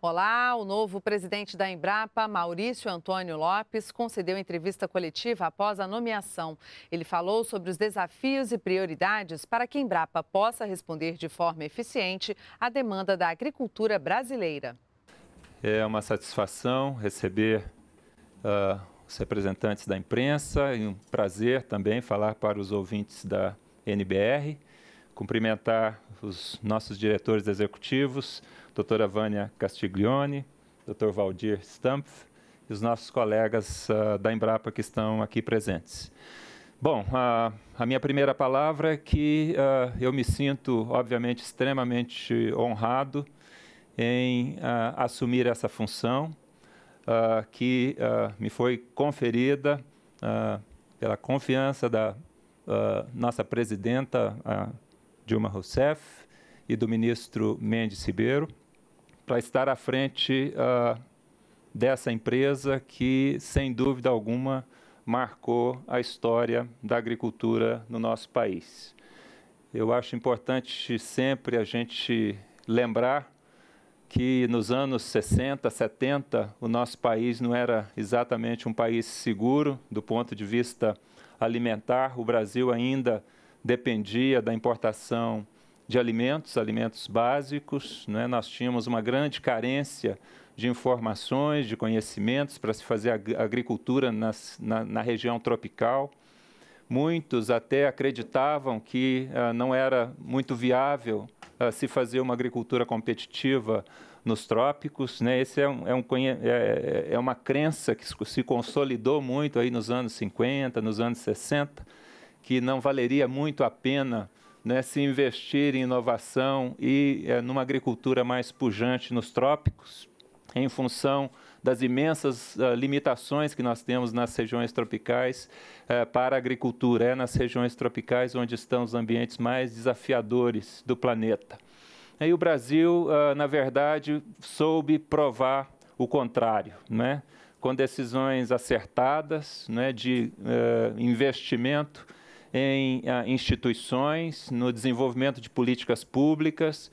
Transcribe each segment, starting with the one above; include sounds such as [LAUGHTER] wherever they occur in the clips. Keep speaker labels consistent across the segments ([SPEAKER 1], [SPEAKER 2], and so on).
[SPEAKER 1] Olá, o novo presidente da Embrapa, Maurício Antônio Lopes, concedeu entrevista coletiva após a nomeação. Ele falou sobre os desafios e prioridades para que a Embrapa possa responder de forma eficiente à demanda da agricultura brasileira.
[SPEAKER 2] É uma satisfação receber ah, os representantes da imprensa. É um prazer também falar para os ouvintes da NBR. Cumprimentar os nossos diretores executivos, doutora Vânia Castiglione, doutor Valdir Stampf e os nossos colegas uh, da Embrapa que estão aqui presentes. Bom, a, a, minha primeira palavra é que uh, eu me sinto, obviamente, extremamente honrado em uh, assumir essa função uh, que uh, me foi conferida uh, pela confiança da nossa presidenta Dilma Rousseff e do ministro Mendes Ribeiro para estar à frente dessa empresa que, sem dúvida alguma, marcou a história da agricultura no nosso país. Eu acho importante sempre a gente lembrar que nos anos 60, 70, o nosso país não era exatamente um país seguro do ponto de vista alimentar. O Brasil ainda dependia da importação de alimentos, alimentos básicos. Né? Nós tínhamos uma grande carência de informações, de conhecimentos para se fazer agricultura nas, na, na, região tropical. Muitos até acreditavam que ah, não era muito viável uh, se fazer uma agricultura competitiva nos trópicos. Né? Esse é, um, é, um, é, é, é uma crença que se consolidou muito aí nos anos 50, nos anos 60, que não valeria muito a pena né, se investir em inovação e é, numa agricultura mais pujante nos trópicos, em função das imensas uh, limitações que nós temos nas regiões tropicais uh, para a agricultura. É nas regiões tropicais onde estão os ambientes mais desafiadores do planeta. E o Brasil, uh, na verdade, soube provar o contrário, né? com decisões acertadas né, de eh, investimento em ah, instituições, no desenvolvimento de políticas públicas,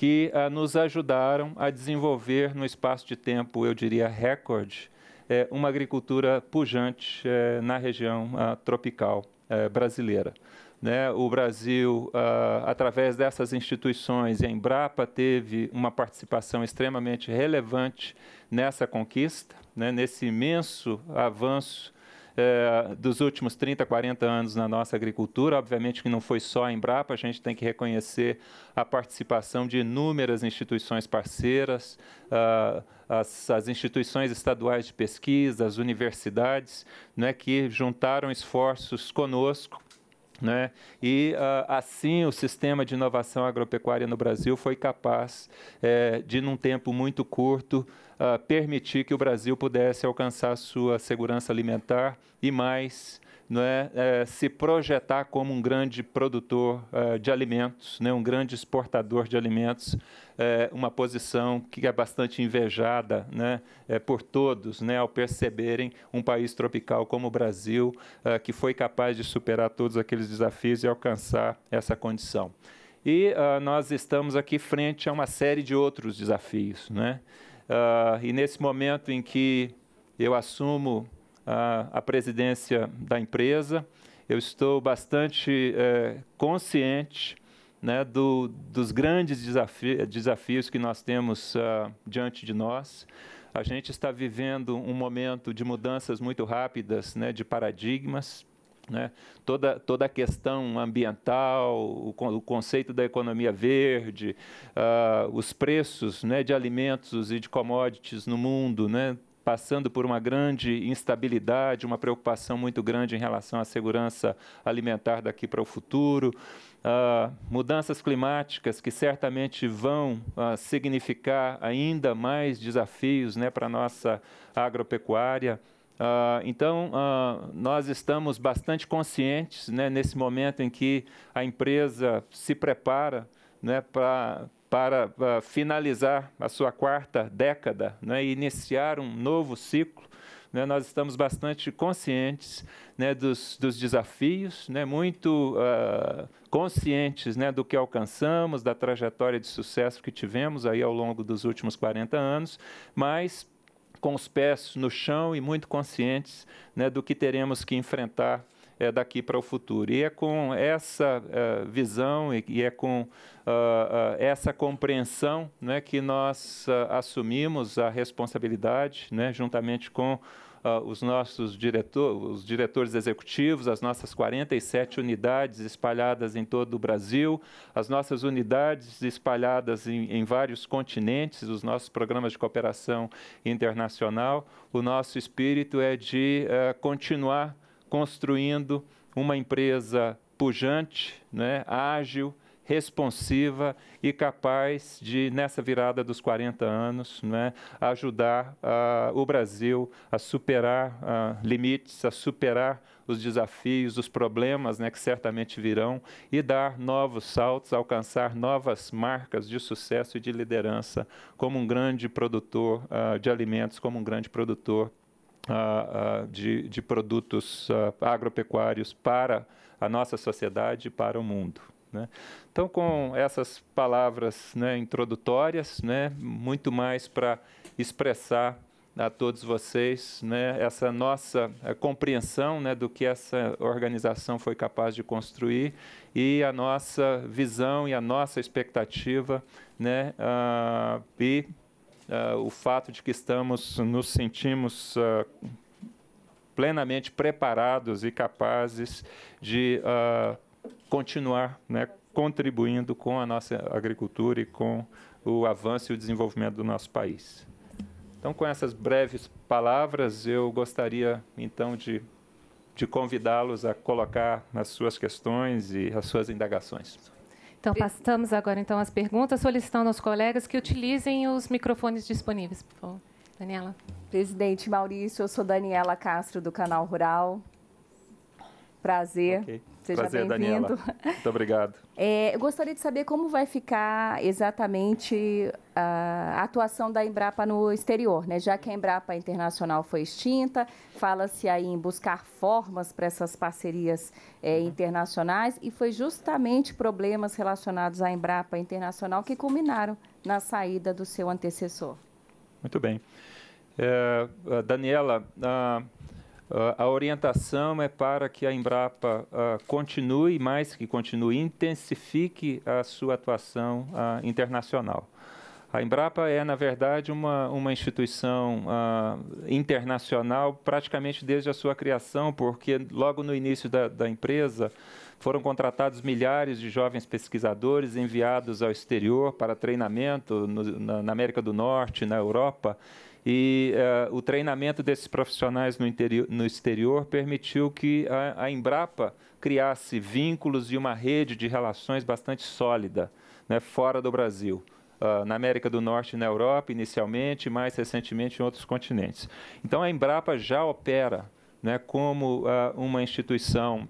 [SPEAKER 2] que ah, nos ajudaram a desenvolver, no espaço de tempo, eu diria, recorde, eh, uma agricultura pujante eh, na região ah, tropical eh, brasileira. Né? O Brasil, ah, através dessas instituições, a Embrapa teve uma participação extremamente relevante nessa conquista, né? nesse imenso avanço é, dos últimos 30, 40 anos na nossa agricultura. Obviamente que não foi só a Embrapa, a gente tem que reconhecer a participação de inúmeras instituições parceiras, uh, as, as, instituições estaduais de pesquisa, as universidades, né, que juntaram esforços conosco né? E uh, assim o sistema de inovação agropecuária no Brasil foi capaz eh, de, num tempo muito curto, uh, permitir que o Brasil pudesse alcançar sua segurança alimentar e mais não é, é se projetar como um grande produtor uh, de alimentos, né, um grande exportador de alimentos, é, uma posição que é bastante invejada né, é, por todos, né, ao perceberem um país tropical como o Brasil, uh, que foi capaz de superar todos aqueles desafios e alcançar essa condição. E uh, nós estamos aqui frente a uma série de outros desafios. Né? Uh, e nesse momento em que eu assumo uh, a presidência da empresa, eu estou bastante uh, consciente né, do, dos grandes desafi desafios que nós temos ah, diante de nós. A gente está vivendo um momento de mudanças muito rápidas né, de paradigmas. Né? Toda, toda a questão ambiental, o, o conceito da economia verde, uh, os preços né, de alimentos e de commodities no mundo, né, passando por uma grande instabilidade, uma preocupação muito grande em relação à segurança alimentar daqui para o futuro. Uh, mudanças climáticas que certamente vão uh, significar ainda mais desafios né, para a nossa agropecuária. Uh, então, uh, nós estamos bastante conscientes né, nesse momento em que a empresa se prepara né, pra, para uh, finalizar a sua quarta década né, e iniciar um novo ciclo. Né, nós estamos bastante conscientes né, dos, dos, desafios, né, muito uh, conscientes né, do que alcançamos, da trajetória de sucesso que tivemos aí ao longo dos últimos 40 anos, mas com os pés no chão e muito conscientes né, do que teremos que enfrentar é, daqui para o futuro. E é com essa eh, visão e, e, é com uh, uh, essa compreensão né, que nós ah, assumimos a responsabilidade, né, juntamente com uh, os nossos diretores, os diretores executivos, as nossas 47 unidades espalhadas em todo o Brasil, as nossas unidades espalhadas em, em vários continentes, os nossos programas de cooperação internacional. O nosso espírito é de uh, continuar construindo uma empresa pujante, né, ágil, responsiva e capaz de, nessa virada dos 40 anos, né, ajudar uh, o Brasil a superar uh, limites, a superar os desafios, os problemas né, que certamente virão e dar novos saltos, alcançar novas marcas de sucesso e de liderança como um grande produtor uh, de alimentos, como um grande produtor uh, uh, de, de, produtos agropecuários para a nossa sociedade e para o mundo. Né? Então, com essas palavras né, introdutórias, né, muito mais para expressar a todos vocês né, essa nossa eh, compreensão né, do que essa organização foi capaz de construir e a nossa visão e a nossa expectativa uh, e uh, o fato de que estamos, nos sentimos uh, plenamente preparados e capazes de continuar né, contribuindo com a nossa agricultura e com o avanço e o desenvolvimento do nosso país. Então, com essas breves palavras, eu gostaria então de, de convidá-los a colocar as suas questões e as suas indagações.
[SPEAKER 1] Então, passamos agora então às perguntas, solicitando aos colegas que utilizem os microfones disponíveis, por favor. Daniela. Presidente Maurício, eu sou Daniela Castro, do Canal Rural. Prazer. Okay.
[SPEAKER 2] Seja Prazer, Daniela. Muito obrigado. [LAUGHS]
[SPEAKER 1] É, eu gostaria de saber como vai ficar exatamente ah, a atuação da Embrapa no exterior, né? Já que a Embrapa Internacional foi extinta, fala-se aí em buscar formas para essas parcerias é, uhum. internacionais e foi justamente problemas relacionados à Embrapa Internacional que culminaram na saída do seu antecessor.
[SPEAKER 2] Muito bem. É, Daniela, a ah, ah, a orientação é para que a Embrapa ah, continue, mais que continue, intensifique a sua atuação ah, internacional. A Embrapa é, na verdade, uma, uma instituição internacional praticamente desde a sua criação, porque logo no início da, da, empresa foram contratados milhares de jovens pesquisadores enviados ao exterior para treinamento no, na, na América do Norte, na Europa. E uh, o treinamento desses profissionais no, interior, no exterior permitiu que a, a, Embrapa criasse vínculos e uma rede de relações bastante sólida né, fora do Brasil. Uh, na América do Norte e na Europa, inicialmente, mais recentemente em outros continentes. Então, a Embrapa já opera né, como uh, uma instituição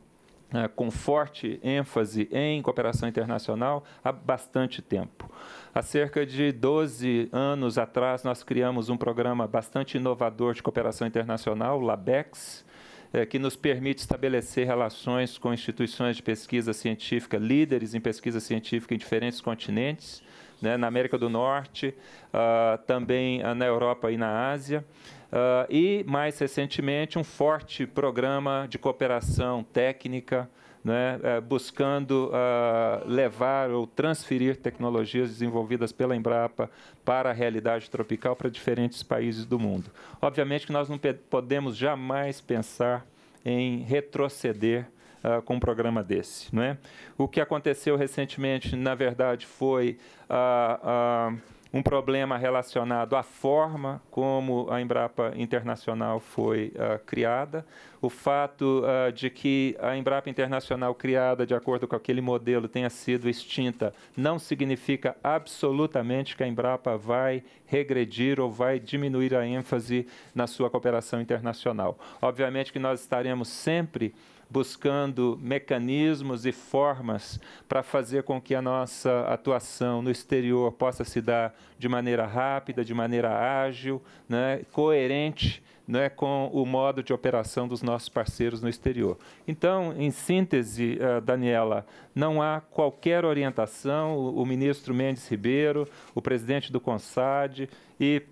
[SPEAKER 2] é, com forte ênfase em cooperação internacional há bastante tempo. Há cerca de 12 anos atrás, nós criamos um programa bastante inovador de cooperação internacional, o LABEX, é, que nos permite estabelecer relações com instituições de pesquisa científica, líderes em pesquisa científica em diferentes continentes, né, na América do Norte, uh, também uh, na Europa e na Ásia. Uh, e, mais recentemente, um forte programa de cooperação técnica, né, eh, buscando uh, levar ou transferir tecnologias desenvolvidas pela Embrapa para a realidade tropical para diferentes países do mundo. Obviamente que nós não podemos jamais pensar em retroceder Uh, com um programa desse. É? O que aconteceu recentemente, na verdade, foi uh, uh um problema relacionado à forma como a Embrapa Internacional foi uh, criada, o fato uh, de que a Embrapa Internacional criada de acordo com aquele modelo tenha sido extinta não significa absolutamente que a Embrapa vai regredir ou vai diminuir a ênfase na sua cooperação internacional. Obviamente que nós estaremos sempre buscando mecanismos e formas para fazer com que a nossa atuação no exterior possa se dar de maneira rápida, de maneira ágil, né, coerente né, com o modo de operação dos nossos parceiros no exterior. Então, em síntese, uh, Daniela, não há qualquer orientação, o, o, ministro Mendes Ribeiro, o presidente do CONSAD e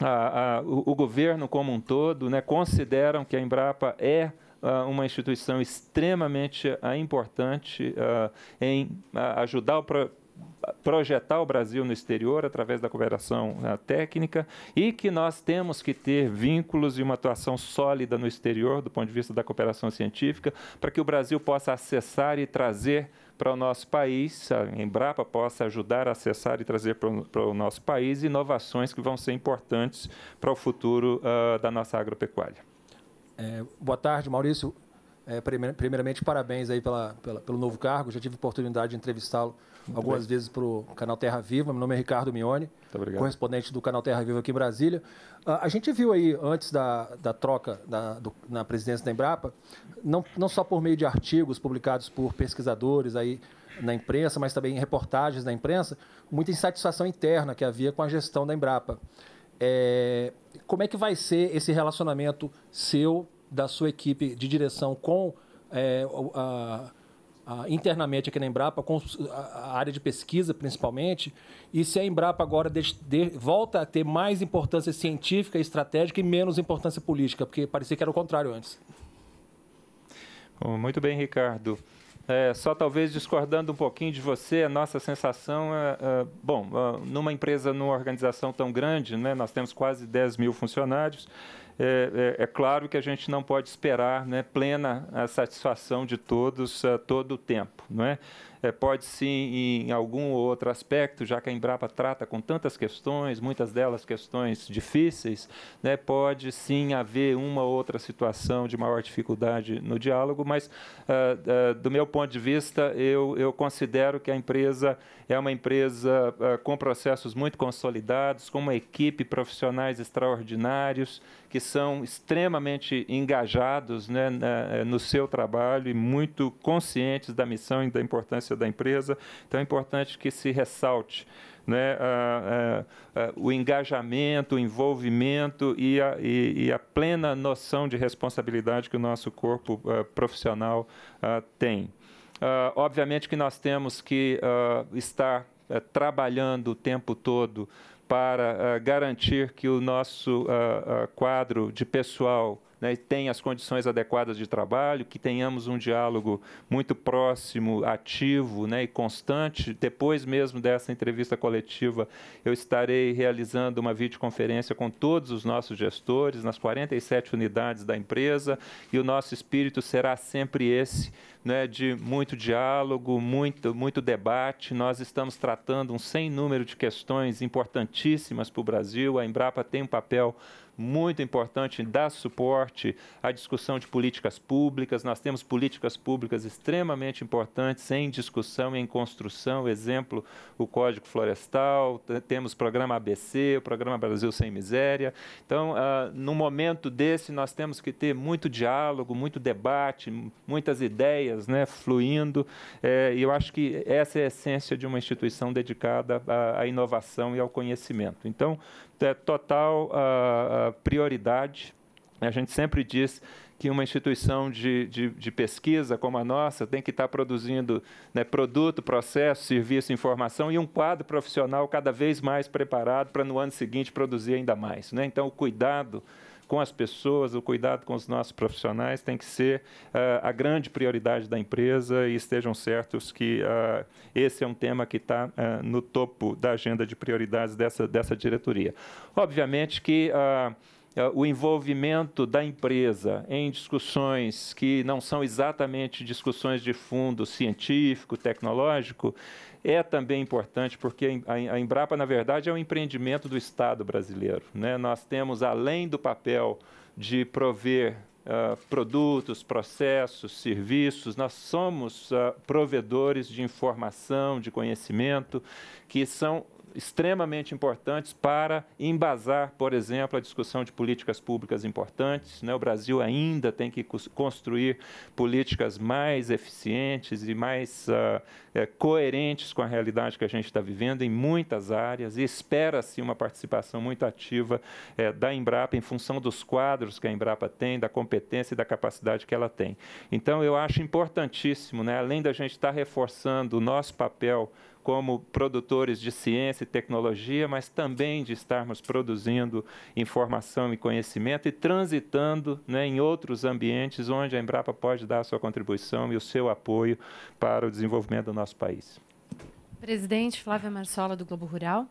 [SPEAKER 2] a, a, o, o, governo como um todo né, consideram que a Embrapa é uh, uma instituição extremamente uh, importante uh, em ajudar o pro projetar o Brasil no exterior através da cooperação técnica e que nós temos que ter vínculos e uma atuação sólida no exterior do ponto de vista da cooperação científica para que o Brasil possa acessar e trazer para o nosso país, a Embrapa possa ajudar a acessar e trazer para o nosso país inovações que vão ser importantes para o futuro uh, da nossa agropecuária. É, boa tarde, Maurício. É, primeiramente, parabéns aí pela, pela, pelo novo cargo. Já tive oportunidade de entrevistá-lo algumas bem. vezes para o canal Terra Viva. Meu nome é Ricardo Mione, correspondente do canal Terra Viva aqui em Brasília. A, ah, a gente viu aí, antes da, da troca da, do, na presidência da Embrapa, não, não só por meio de artigos publicados por pesquisadores aí na imprensa, mas também em reportagens da imprensa, muita insatisfação interna que havia com a gestão da Embrapa. É, como é que vai ser esse relacionamento seu, da sua equipe de direção com é, a, a, internamente aqui na Embrapa, com a área de pesquisa principalmente, e se a Embrapa agora de, de, volta a ter mais importância científica e estratégica e menos importância política, porque parecia que era o contrário antes. muito bem, Ricardo. É, só talvez discordando um pouquinho de você, a nossa sensação é, é bom, ah, numa empresa, numa organização tão grande, né, nós temos quase 10 mil funcionários, é, é, é, claro que a gente não pode esperar né, plena a satisfação de todos a ah, todo o tempo. Não é? é, pode sim em algum ou outro aspecto, já que a Embrapa trata com tantas questões, muitas delas questões difíceis, né, pode sim haver uma ou outra situação de maior dificuldade no diálogo, mas uh, uh, do meu ponto de vista, eu, eu considero que a empresa é uma empresa uh, com processos muito consolidados, com uma equipe, profissionais extraordinários, que são extremamente engajados né, na, eh, no seu trabalho e muito conscientes da missão e da importância da empresa. Então, é importante que se ressalte né, a, a, a, o engajamento, o envolvimento e, e, e a, plena noção de responsabilidade que o nosso corpo eh, profissional ah, tem. Ah, obviamente que nós temos que ah, estar eh, trabalhando o tempo todo para ah, garantir que o nosso ah, ah, quadro de pessoal né, tem as condições adequadas de trabalho, que tenhamos um diálogo muito próximo, ativo né, e constante. Depois mesmo dessa entrevista coletiva, eu estarei realizando uma videoconferência com todos os nossos gestores, nas 47 unidades da empresa, e o nosso espírito será sempre esse. Né, de muito diálogo, muito, muito debate. Nós estamos tratando um sem número de questões importantíssimas para o Brasil. A Embrapa tem um papel muito importante dar suporte à discussão de políticas públicas. Nós temos políticas públicas extremamente importantes em discussão, em construção, exemplo, o Código Florestal, temos o programa ABC, o programa Brasil Sem Miséria. Então, uh, momento desse, nós temos que ter muito diálogo, muito debate, muitas ideias né, fluindo, é, e eu acho que essa é a essência de uma instituição dedicada à, à inovação e ao conhecimento. Então, é, total a, ah, ah, prioridade. A gente sempre diz que uma instituição de, de, de, pesquisa como a nossa tem que estar produzindo né, produto, processo, serviço, informação e um quadro profissional cada vez mais preparado para no ano seguinte produzir ainda mais. Né? Então, o cuidado com as pessoas, o cuidado com os nossos profissionais tem que ser uh, a grande prioridade da empresa e estejam certos que uh, esse é um tema que está uh, ah, no topo da agenda de prioridades dessa, dessa diretoria. Obviamente que o envolvimento da empresa em discussões que não são exatamente discussões de fundo científico, tecnológico, é também importante, porque a Embrapa, na verdade, é um empreendimento do Estado brasileiro. Né? Nós temos, além do papel de prover uh, produtos, processos, serviços, nós somos uh, provedores de informação, de conhecimento, que são extremamente importantes para embasar, por exemplo, a discussão de políticas públicas importantes. Né? O Brasil ainda tem que construir políticas mais eficientes e mais uh, é, coerentes com a realidade que a gente está vivendo em muitas áreas e espera-se uma participação muito ativa é, da Embrapa em função dos quadros que a Embrapa tem, da competência e da capacidade que ela tem. Então, eu acho importantíssimo, né? além da gente estar tá reforçando o nosso papel como produtores de ciência e tecnologia, mas também de estarmos produzindo informação e conhecimento e transitando né, em outros ambientes onde a Embrapa pode dar a sua contribuição e o seu apoio para o desenvolvimento do nosso país.
[SPEAKER 1] Presidente Flávia Marsola, do Globo Rural.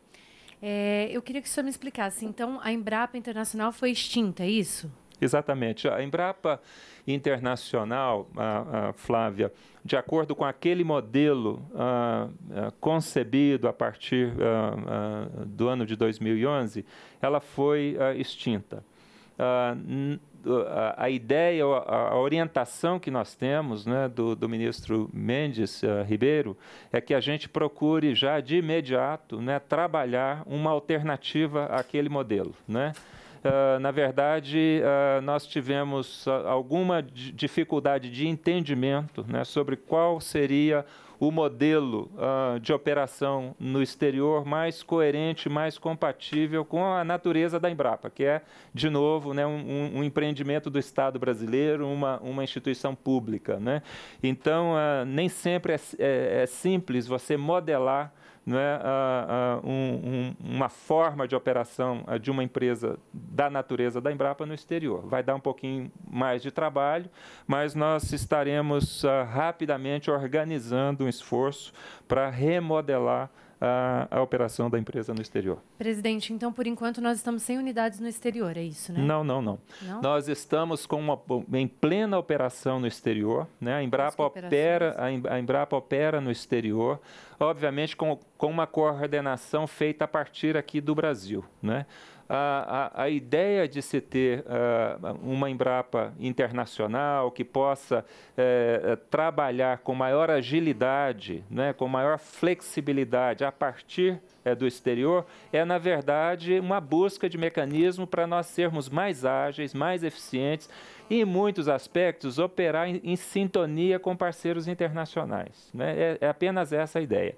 [SPEAKER 1] É, eu queria que o senhor me explicasse. Então, a Embrapa Internacional foi extinta, é isso?
[SPEAKER 2] Exatamente. A Embrapa Internacional, a, a Flávia, de acordo com aquele modelo ah, ah, concebido a partir ah, do ano de 2011, ela foi extinta. a ideia, a, a orientação que nós temos né, do, do ministro Mendes Ribeiro é que a gente procure já de imediato né, trabalhar uma alternativa àquele modelo. Né? Ah, na verdade, ah, nós tivemos ah, alguma dificuldade de entendimento né, sobre qual seria o modelo uh, de operação no exterior mais coerente, mais compatível com a natureza da Embrapa, que é, de novo, né, um, um empreendimento do Estado brasileiro, uma, uma instituição pública. Né? Então, uh, nem sempre é, é, é simples você modelar né, uh, uh, um, um, uma forma de operação uh, de uma empresa da natureza da Embrapa no exterior. Vai dar um pouquinho mais de trabalho, mas nós estaremos ah, rapidamente organizando um esforço para remodelar a, a operação da empresa no exterior.
[SPEAKER 1] Presidente, então por enquanto nós estamos sem unidades no exterior, é isso, né?
[SPEAKER 2] Não, não, não. não? Nós estamos com uma, em plena operação no exterior, né? A Embrapa é opera, a Embrapa opera no exterior, obviamente com, com uma coordenação feita a partir aqui do Brasil, né? a, a, ideia de se ter uh, uma Embrapa internacional que possa uh, trabalhar com maior agilidade, né, com maior flexibilidade a partir uh, do exterior, é, na verdade, uma busca de mecanismo para nós sermos mais ágeis, mais eficientes e, em muitos aspectos, operar em, em sintonia com parceiros internacionais. Né? É, é, apenas essa a ideia.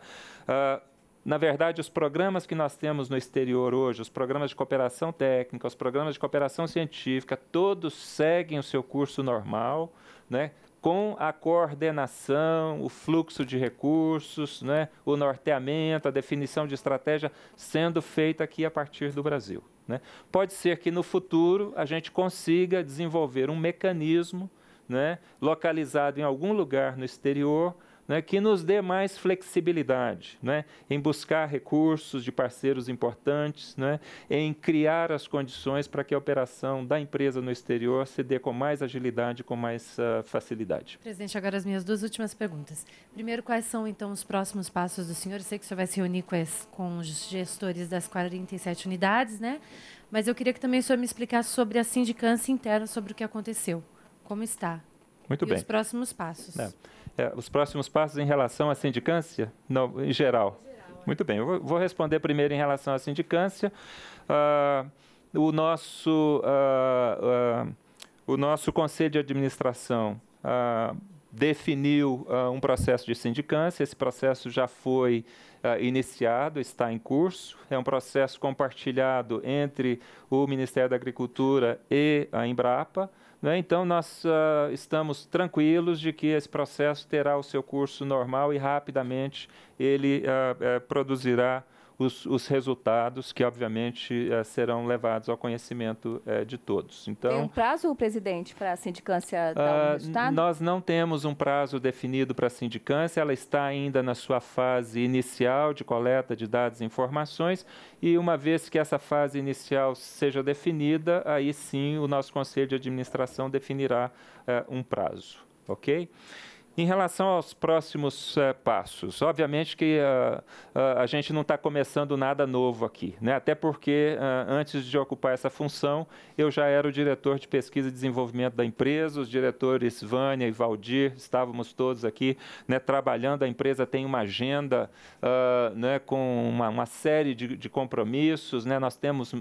[SPEAKER 2] Uh, na verdade, os programas que nós temos no exterior hoje, os programas de cooperação técnica, os programas de cooperação científica, todos seguem o seu curso normal, né? com a coordenação, o fluxo de recursos, né? o norteamento, a definição de estratégia sendo feita aqui a partir do Brasil. Né? Pode ser que no futuro a gente consiga desenvolver um mecanismo né? localizado em algum lugar no exterior né, que nos dê mais flexibilidade né, em buscar recursos de parceiros importantes, né, em criar as condições para que a operação da empresa no exterior se dê com mais agilidade, com mais uh, facilidade.
[SPEAKER 1] Presidente, agora as minhas duas últimas perguntas. Primeiro, quais são então os próximos passos do senhor? Eu sei que o senhor vai se reunir com, as, com os gestores das 47 unidades, né? mas eu queria que também o senhor me explicasse sobre a sindicância interna, sobre o que aconteceu, como está. Muito e bem. os próximos passos.
[SPEAKER 2] É. É, os próximos passos em relação à sindicância? em geral. geral é. Muito bem, eu vou responder primeiro em relação à sindicância. Ah, o, nosso, ah, ah, o nosso Conselho de Administração definiu um processo de sindicância, esse processo já foi iniciado, está em curso. É um processo compartilhado entre o Ministério da Agricultura e a Embrapa. Né? Então, nós uh, estamos tranquilos de que esse processo terá o seu curso normal e rapidamente ele uh, uh, produzirá os, os resultados que, obviamente, eh, serão levados ao conhecimento eh, de todos. Então, Tem um
[SPEAKER 1] prazo, presidente, para a sindicância da uh, ah, Estado?
[SPEAKER 2] Nós não temos um prazo definido para a sindicância, ela está ainda na sua fase inicial de coleta de dados e informações, e uma vez que essa fase inicial seja definida, aí sim o nosso Conselho de Administração definirá uh, um prazo, ok? Em relação aos próximos eh, passos, obviamente que uh, a gente não está começando nada novo aqui, né? até porque antes de ocupar essa função, eu já era o diretor de pesquisa e desenvolvimento da empresa, os diretores Vânia e Valdir, estávamos todos aqui né, trabalhando, a empresa tem uma agenda né, com uma, uma série de, de compromissos, né? nós temos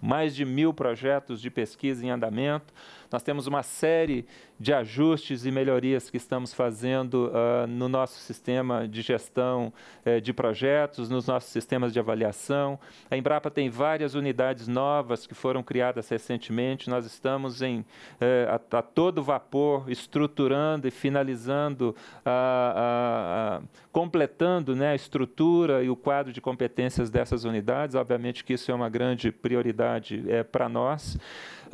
[SPEAKER 2] mais de mil projetos de pesquisa em andamento, nós temos uma série de ajustes e melhorias que estamos fazendo uh, no nosso sistema de gestão uh, de projetos, nos nossos sistemas de avaliação. A Embrapa tem várias unidades novas que foram criadas recentemente. Nós estamos em, uh, a, a, todo vapor estruturando e finalizando, ah, ah, completando né, a estrutura e o quadro de competências dessas unidades. Obviamente que isso é uma grande prioridade eh, para nós.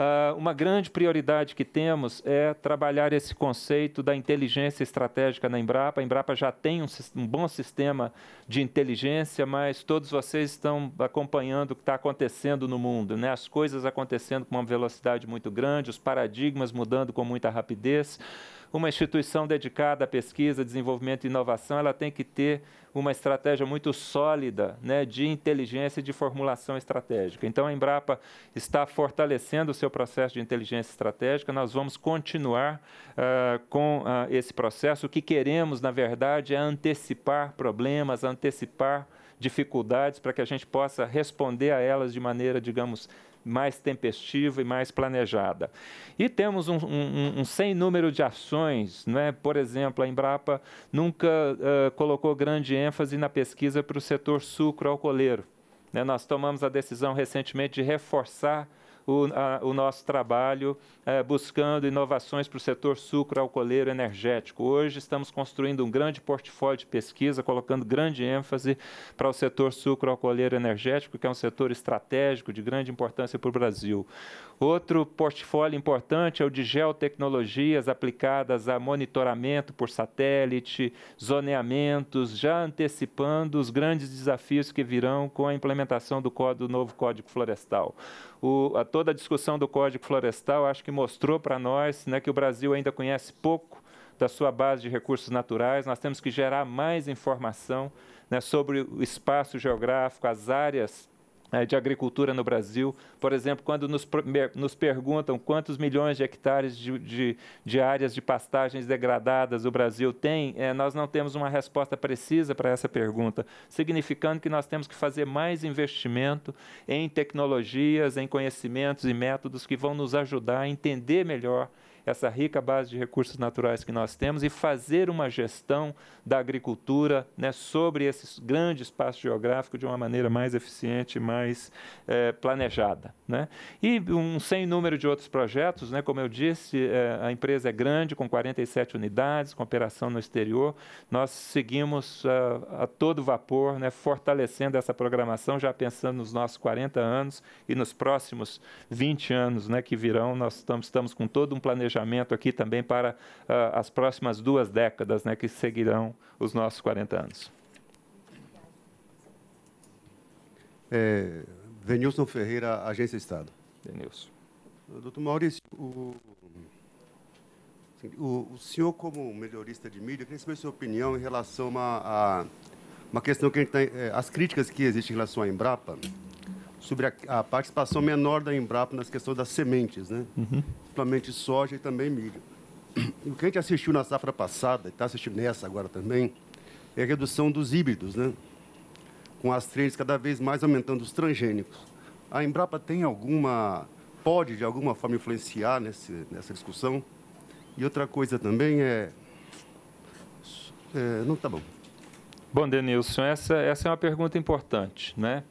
[SPEAKER 2] Ah, uma grande prioridade que temos é trabalhar esse conceito da inteligência estratégica na Embrapa. A Embrapa já tem um, um bom sistema de inteligência, mas todos vocês estão acompanhando o que está acontecendo no mundo, né? as coisas acontecendo com uma velocidade muito grande, os paradigmas mudando com muita rapidez uma instituição dedicada à pesquisa, desenvolvimento e inovação, ela tem que ter uma estratégia muito sólida né, de inteligência e de formulação estratégica. Então, a Embrapa está fortalecendo o seu processo de inteligência estratégica, nós vamos continuar uh, com uh, esse processo. O que queremos, na verdade, é antecipar problemas, antecipar dificuldades para que a gente possa responder a elas de maneira, digamos, mais tempestiva e mais planejada. E temos um, um, um sem número de ações, né? por exemplo, a Embrapa nunca uh, colocou grande ênfase na pesquisa para o setor sucro-alcooleiro. Né? Nós tomamos a decisão recentemente de reforçar o, a, o nosso trabalho é, buscando inovações para o setor sucro, alcooleiro, energético. Hoje estamos construindo um grande portfólio de pesquisa, colocando grande ênfase para o setor sucro, alcooleiro, energético, que é um setor estratégico de grande importância para o Brasil. Outro portfólio importante é o de geotecnologias aplicadas a monitoramento por satélite, zoneamentos, já antecipando os grandes desafios que virão com a implementação do, do novo Código Florestal. O, a, toda a discussão do Código Florestal acho que mostrou para nós né, que o Brasil ainda conhece pouco da sua base de recursos naturais. Nós temos que gerar mais informação né, sobre o espaço geográfico, as áreas né, de agricultura no Brasil. Por exemplo, quando nos, nos perguntam quantos milhões de hectares de, de, de, áreas de pastagens degradadas o Brasil tem, é, nós não temos uma resposta precisa para essa pergunta, significando que nós temos que fazer mais investimento em tecnologias, em conhecimentos e métodos que vão nos ajudar a entender melhor essa rica base de recursos naturais que nós temos e fazer uma gestão da agricultura né, sobre esse grande espaço geográfico de uma maneira mais eficiente, mais é, planejada. Né? E um sem número de outros projetos, né, como eu disse, é, a empresa é grande, com 47 unidades, com operação no exterior. Nós seguimos a, eh, a todo vapor, né, fortalecendo essa programação, já pensando nos nossos 40 anos e nos próximos 20 anos né, que virão. Nós estamos, estamos com todo um planejamento aqui também para uh, as próximas duas décadas, né, que seguirão os nossos 40 anos. É, Venilson Ferreira, Agência Estado.
[SPEAKER 1] Venilson. Doutor Maurício, o, o, o, senhor, como melhorista de mídia, queria saber a sua opinião em relação a uma, a, uma questão que a gente tem, é, as críticas que existem em relação à Embrapa, sobre a, a, participação menor da Embrapa nas questões das sementes, né? Uhum. Principalmente soja e também milho. E o que a gente assistiu na safra passada, e está assistindo nessa agora também, é a redução dos híbridos, né? Com as trends cada vez mais aumentando os transgênicos. A Embrapa tem alguma. pode de alguma forma influenciar nesse, nessa discussão? E outra coisa também
[SPEAKER 2] é. é não tá bom. Bom, Denilson, essa, essa é uma pergunta importante, né?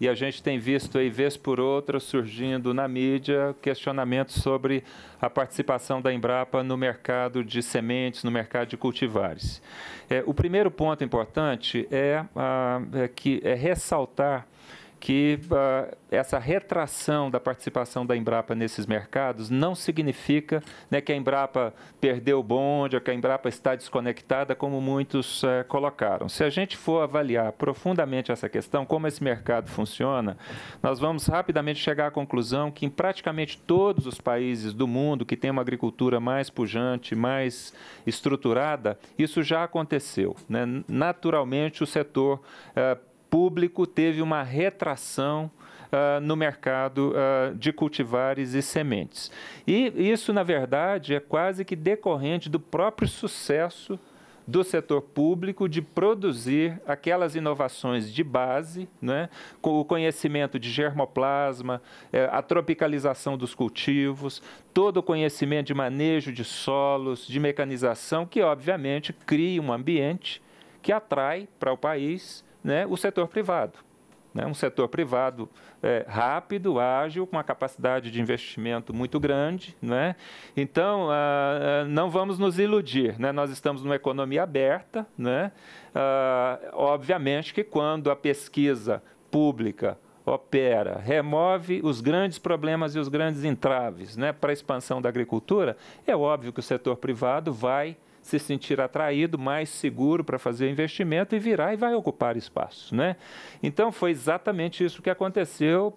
[SPEAKER 2] e a gente tem visto aí, vez por outra, surgindo na mídia questionamentos sobre a participação da Embrapa no mercado de sementes, no mercado de cultivares. É, o primeiro ponto importante é, ah, é que, é ressaltar que uh, essa retração da participação da Embrapa nesses mercados não significa né, que a Embrapa perdeu o bonde ou que a Embrapa está desconectada, como muitos uh, colocaram. Se a gente for avaliar profundamente essa questão, como esse mercado funciona, nós vamos rapidamente chegar à conclusão que em praticamente todos os países do mundo que tem uma agricultura mais pujante, mais estruturada, isso já aconteceu. Né? Naturalmente, o setor. Uh, público teve uma retração Uh, no mercado uh, de cultivares e sementes. E isso, na verdade, é quase que decorrente do próprio sucesso do setor público de produzir aquelas inovações de base, né, com o conhecimento de germoplasma, eh, a tropicalização dos cultivos, todo o conhecimento de manejo de solos, de mecanização, que obviamente cria um ambiente que atrai para o país né, o setor privado. Né, um setor privado é, rápido, ágil, com uma capacidade de investimento muito grande. Né? Então, ah, ah, não vamos nos iludir. Né? Nós estamos numa economia aberta. Né? Ah, obviamente que quando a pesquisa pública opera, remove os grandes problemas e os grandes entraves né, para a expansão da agricultura, é óbvio que o setor privado vai se sentir atraído, mais seguro para fazer o investimento e virar e vai ocupar espaço. Né? Então, foi exatamente isso que aconteceu,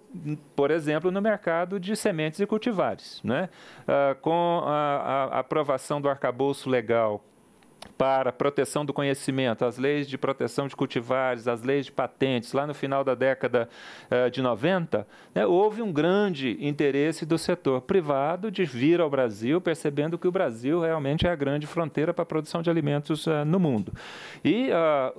[SPEAKER 2] por exemplo, no mercado de sementes e cultivares. Né? Ah, com a, a aprovação do arcabouço legal para proteção do conhecimento, as leis de proteção de cultivares, as leis de patentes, lá no final da década eh, de 90, né, houve um grande interesse do setor privado de vir ao Brasil, percebendo que o Brasil realmente é a grande fronteira para a produção de alimentos eh, no mundo. E ah,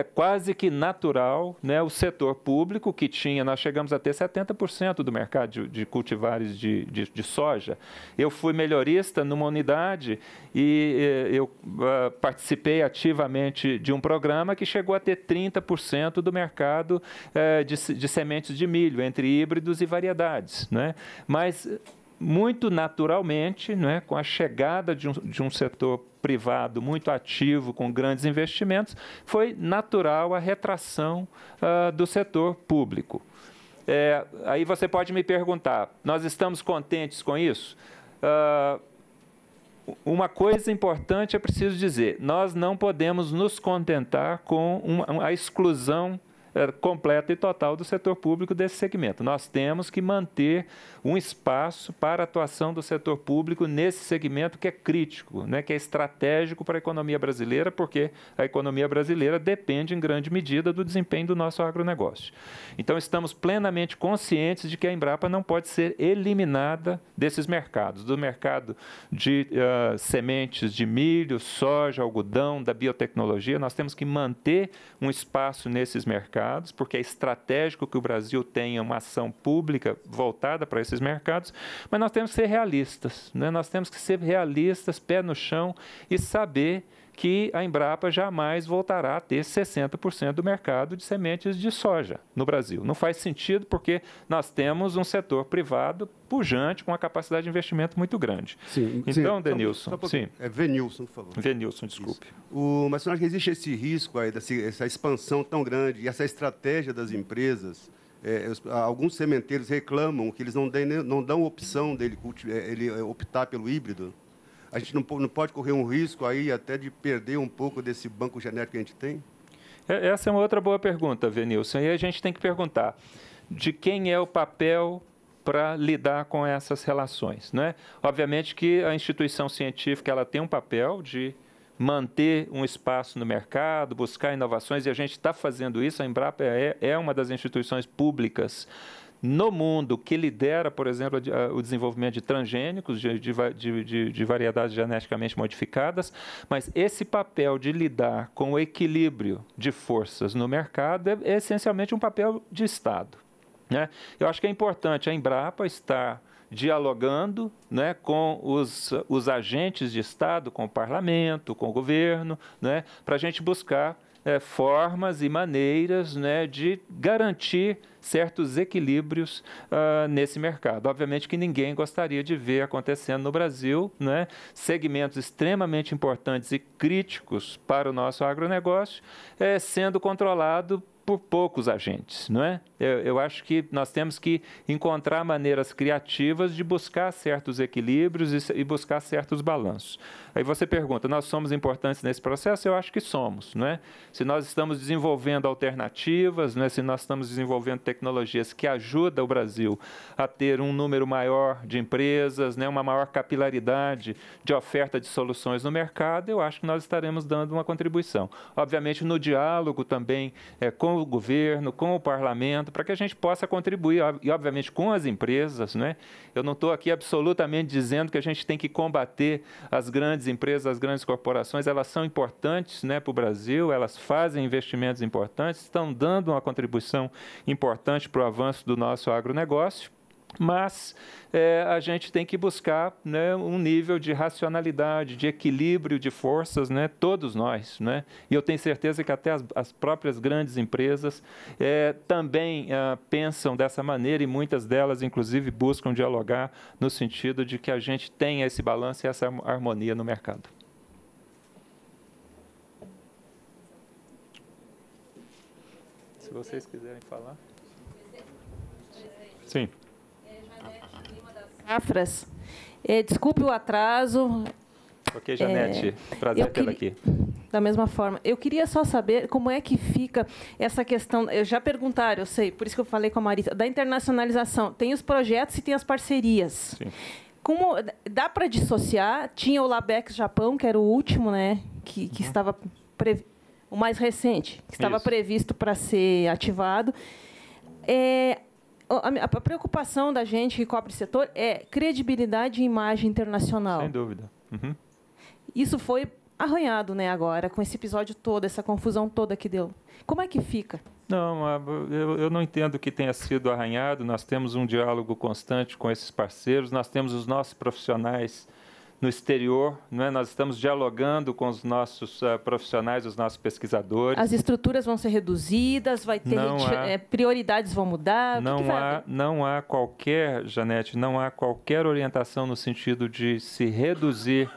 [SPEAKER 2] é quase que natural né, o setor público, que tinha, nós chegamos a ter 70% do mercado de, de cultivares de, de, de, soja. Eu fui melhorista numa unidade e eu uh, participei ativamente de um programa que chegou a ter 30% do mercado uh, de, de sementes de milho, entre híbridos e variedades. Né? Mas muito naturalmente, é, com a chegada de um, de um setor privado muito ativo, com grandes investimentos, foi natural a retração uh, do setor público. É, aí você pode me perguntar: nós estamos contentes com isso? Uh, uma coisa importante é preciso dizer: nós não podemos nos contentar com uma, a exclusão eh, completa e total do setor público desse segmento. Nós temos que manter um espaço para a atuação do setor público nesse segmento que é crítico, né, que é estratégico para a economia brasileira, porque a economia brasileira depende em grande medida do desempenho do nosso agronegócio. Então, estamos plenamente conscientes de que a Embrapa não pode ser eliminada desses mercados, do mercado de uh, sementes de milho, soja, algodão, da biotecnologia. Nós temos que manter um espaço nesses mercados mercados, porque é estratégico que o Brasil tenha uma ação pública voltada para esses mercados, mas nós temos que ser realistas, né? nós temos que ser realistas, pé no chão e saber que a Embrapa jamais voltará a ter 60% do mercado de sementes de soja no Brasil. Não faz sentido porque nós temos um setor privado pujante com uma capacidade de investimento muito grande. Sim. Então, sim. Denilson, só, só sim. É
[SPEAKER 1] Venilson, por favor. Venilson, desculpe. O, mas você que existe esse risco aí, dessa, essa expansão tão grande e essa estratégia das empresas? É, alguns sementeiros reclamam que eles não, dêem, não dão opção dele, é, ele é, optar pelo híbrido a gente não, não pode correr um risco aí até de perder um pouco desse banco genético que a gente tem?
[SPEAKER 2] É, essa é uma outra boa pergunta, Venilson. E a gente tem que perguntar de quem é o papel para lidar com essas relações, né? Obviamente que a instituição científica ela tem um papel de manter um espaço no mercado, buscar inovações e a gente está fazendo isso. A Embrapa é, é uma das instituições públicas no mundo que lidera, por exemplo, o desenvolvimento de transgênicos, de, de, de, de, variedades geneticamente modificadas, mas esse papel de lidar com o equilíbrio de forças no mercado é, é essencialmente um papel de Estado. Né? Eu acho que é importante a Embrapa estar dialogando né, com os, os agentes de Estado, com o parlamento, com o governo, né, para a gente buscar é, formas e maneiras né, de garantir certos equilíbrios uh, nesse mercado. Obviamente que ninguém gostaria de ver acontecendo no Brasil né, segmentos extremamente importantes e críticos para o nosso agronegócio é, sendo controlado por poucos agentes, não é? Eu, eu, acho que nós temos que encontrar maneiras criativas de buscar certos equilíbrios e, e, buscar certos balanços. Aí você pergunta, nós somos importantes nesse processo? Eu acho que somos, não é? Se nós estamos desenvolvendo alternativas, não é? se nós estamos desenvolvendo tecnologias que ajudam o Brasil a ter um número maior de empresas, né? uma maior capilaridade de oferta de soluções no mercado, eu acho que nós estaremos dando uma contribuição. Obviamente, no diálogo também é, com o governo, com o parlamento, para que a gente possa contribuir, e obviamente com as empresas. Né? Eu não estou aqui absolutamente dizendo que a gente tem que combater as grandes empresas, as grandes corporações, elas são importantes né, para o Brasil, elas fazem investimentos importantes, estão dando uma contribuição importante para o avanço do nosso agronegócio mas é, a gente tem que buscar né, um nível de racionalidade, de equilíbrio de forças, né, todos nós. Né? E eu tenho certeza que até as, as próprias grandes empresas é, também é, pensam dessa maneira e muitas delas, inclusive, buscam dialogar no sentido de que a gente tenha esse balanço e essa harmonia no mercado. Se vocês quiserem falar.
[SPEAKER 1] Sim. Safras. É, desculpe o atraso.
[SPEAKER 2] Ok, Janete, é, prazer aqui.
[SPEAKER 1] Da mesma forma, eu queria só saber como é que fica essa questão. Eu já perguntaram, eu sei, por isso que eu falei com a Marisa da internacionalização. Tem os projetos e tem as parcerias. Sim. Como dá para dissociar? Tinha o Labex Japão, que era o último, né? Que, que uhum. estava o mais recente, que estava isso. previsto para ser ativado. É, a preocupação da gente que cobre o setor é credibilidade e imagem internacional. Sem
[SPEAKER 2] dúvida. Uhum.
[SPEAKER 1] Isso foi arranhado né, agora, com esse episódio todo, essa confusão toda que deu. Como é que fica?
[SPEAKER 2] Não, eu não entendo que tenha sido arranhado. Nós temos um diálogo constante com esses parceiros, nós temos os nossos profissionais no exterior, é? nós estamos dialogando com os nossos uh, profissionais, os nossos pesquisadores. As
[SPEAKER 1] estruturas vão ser reduzidas, vai ter há, eh, prioridades vão mudar. Não que há,
[SPEAKER 2] não há qualquer, Janete, não há qualquer orientação no sentido de se reduzir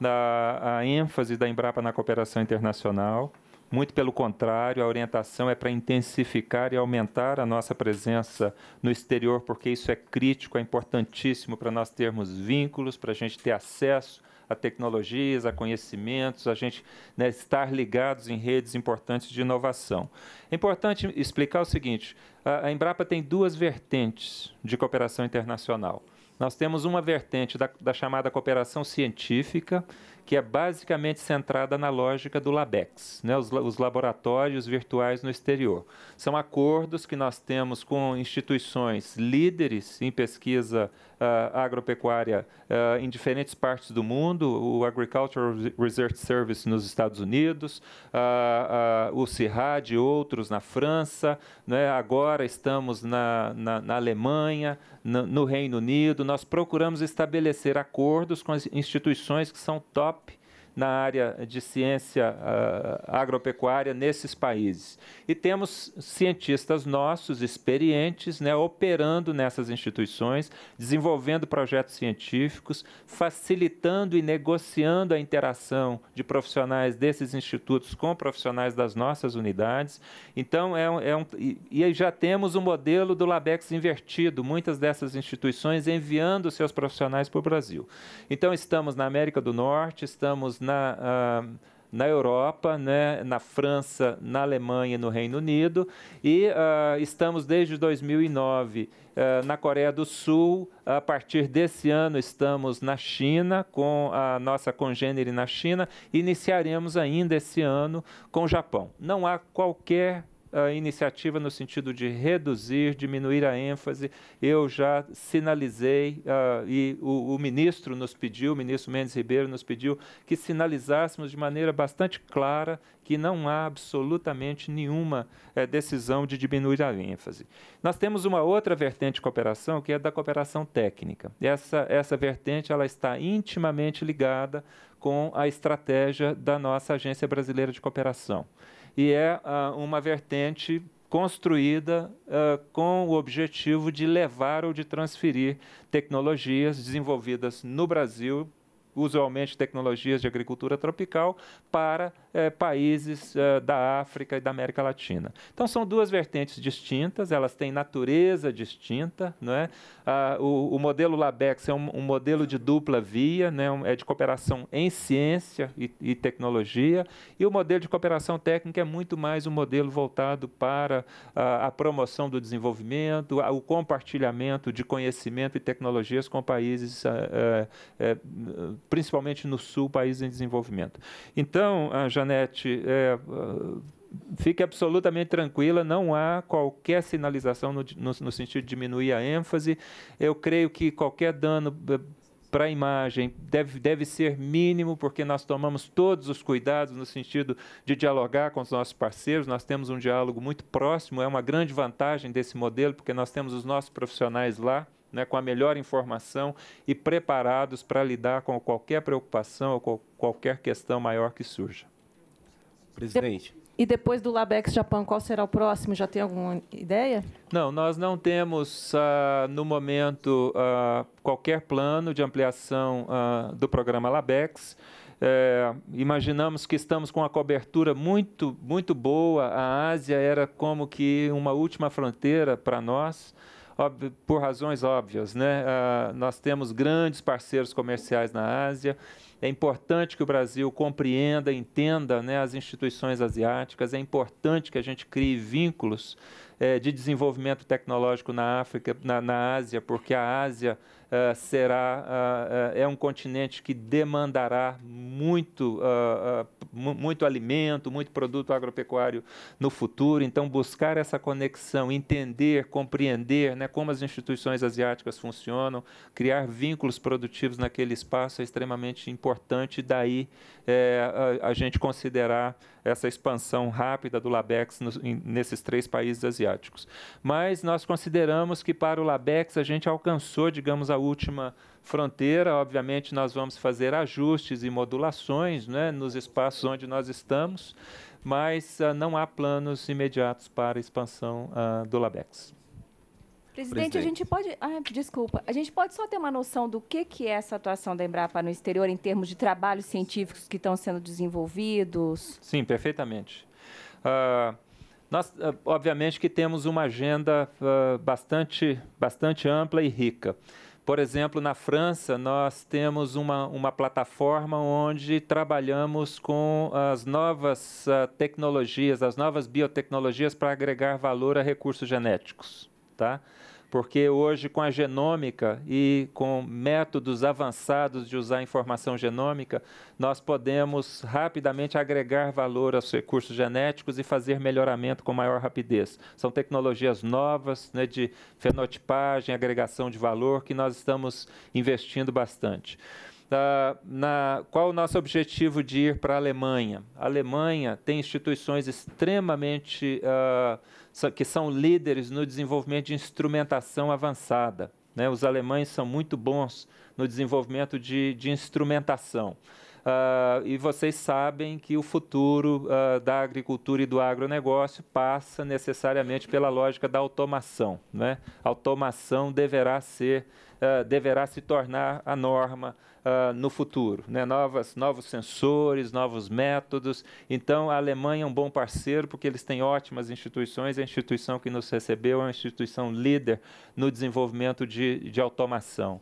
[SPEAKER 2] da, a ênfase da Embrapa na cooperação internacional. Muito pelo contrário, a orientação é para intensificar e aumentar a nossa presença no exterior, porque isso é crítico, é importantíssimo para nós termos vínculos, para a gente ter acesso a tecnologias, a conhecimentos, a gente né, estar ligados em redes importantes de inovação. É importante explicar o seguinte: a Embrapa tem duas vertentes de cooperação internacional. Nós temos uma vertente da, da chamada cooperação científica, que é basicamente centrada na lógica do LABEX, né? os, os laboratórios virtuais no exterior. São acordos que nós temos com instituições líderes em pesquisa uh, agropecuária uh, em diferentes partes do mundo, o Agricultural Research Service nos Estados Unidos, uh, o CIRAD e outros na França, né? agora estamos na, na, na Alemanha, no, no Reino Unido. Nós procuramos estabelecer acordos com as instituições que são top na área de ciência ah, agropecuária nesses países. E temos cientistas nossos, experientes, né, operando nessas instituições, desenvolvendo projetos científicos, facilitando e negociando a interação de profissionais desses institutos com profissionais das nossas unidades. Então, é um, é um, e, e já temos o um modelo do LABEX invertido, muitas dessas instituições enviando seus profissionais para o Brasil. Então, estamos na América do Norte, estamos na, uh, na Europa, né, na França, na Alemanha, no Reino Unido, e uh, estamos desde 2009 uh, eh, na Coreia do Sul. A partir desse ano, estamos na China, com a nossa congênere na China, iniciaremos ainda esse ano com o Japão. Não há qualquer uh, iniciativa no sentido de reduzir, diminuir a ênfase. Eu já sinalizei, uh, e o, o, ministro nos pediu, o ministro Mendes Ribeiro nos pediu, que sinalizássemos de maneira bastante clara que não há absolutamente nenhuma eh, decisão de diminuir a ênfase. Nós temos uma outra vertente de cooperação, que é da cooperação técnica. Essa, essa vertente ela está intimamente ligada com a estratégia da nossa Agência Brasileira de Cooperação e é uh, uma vertente construída uh, com o objetivo de levar ou de transferir tecnologias desenvolvidas no Brasil usualmente tecnologias de agricultura tropical, para é, países é, da África e da América Latina. Então, são duas vertentes distintas, elas têm natureza distinta. Né? Ah, o, o, modelo LABEX é um, um, modelo de dupla via, né? é de cooperação em ciência e, e, tecnologia, e o modelo de cooperação técnica é muito mais um modelo voltado para a, ah, a promoção do desenvolvimento, a, o compartilhamento de conhecimento e tecnologias com países. A, ah, eh, principalmente no sul, países em desenvolvimento. Então, ah, Janete, é, ah, fique absolutamente tranquila, não há qualquer sinalização no, no, no, sentido de diminuir a ênfase. Eu creio que qualquer dano eh, para a imagem deve, deve ser mínimo, porque nós tomamos todos os cuidados no sentido de dialogar com os nossos parceiros, nós temos um diálogo muito próximo, é uma grande vantagem desse modelo, porque nós temos os nossos profissionais lá né, com a melhor informação e preparados para lidar com qualquer preocupação ou com qualquer questão maior que surja. Presidente.
[SPEAKER 1] E depois do Labex Japão, qual será o próximo? Já tem alguma ideia?
[SPEAKER 2] Não, nós não temos ah, no momento ah, qualquer plano de ampliação ah, do programa Labex. É, imaginamos que estamos com uma cobertura muito, muito boa. A Ásia era como que uma última fronteira para nós por razões óbvias. Né? Ah, nós temos grandes parceiros comerciais na Ásia. É importante que o Brasil compreenda, entenda né, as instituições asiáticas. É importante que a gente crie vínculos é, de desenvolvimento tecnológico na África, na, na Ásia, porque a Ásia eh, será uh, é um continente que demandará muito, muito alimento, muito produto agropecuário no futuro. Então, buscar essa conexão, entender, compreender né, como as instituições asiáticas funcionam, criar vínculos produtivos naquele espaço é extremamente importante. Daí é, a, a, gente considerar essa expansão rápida do Labex no, nesses três países asiáticos. Mas nós consideramos que para o Labex a gente alcançou, digamos, a última fronteira. Obviamente, nós vamos fazer ajustes e modulações né, nos espaços onde nós estamos, mas uh, não há planos imediatos para expansão uh, do Labex. Presidente, Presidente, a gente
[SPEAKER 1] pode. Ah, desculpa. A gente pode só ter uma noção do que, que é essa atuação da Embrapa no exterior em termos de trabalhos científicos que estão sendo desenvolvidos?
[SPEAKER 2] Sim, perfeitamente. Uh, nós, obviamente, que temos uma agenda bastante, bastante ampla e rica. Por exemplo, na França, nós temos uma, uma plataforma onde trabalhamos com as novas uh, tecnologias, as novas biotecnologias para agregar valor a recursos genéticos. Tá? porque hoje com a genômica e com métodos avançados de usar informação genômica, nós podemos rapidamente agregar valor aos recursos genéticos e fazer melhoramento com maior rapidez. São tecnologias novas né, de fenotipagem, agregação de valor que nós estamos investindo bastante. Na, ah, na, qual o nosso objetivo de ir para a Alemanha? A Alemanha tem instituições extremamente uh, que são líderes no desenvolvimento de instrumentação avançada. Né? Os alemães são muito bons no desenvolvimento de, de instrumentação. Uh, e vocês sabem que o futuro uh, da agricultura e do agronegócio passa necessariamente pela lógica da automação. Né? Automação deverá ser, uh, deverá se tornar a norma uh, no futuro, né? Novas, novos sensores, novos métodos. Então, a Alemanha é um bom parceiro porque eles têm ótimas instituições. A instituição que nos recebeu é uma instituição líder no desenvolvimento de, de automação.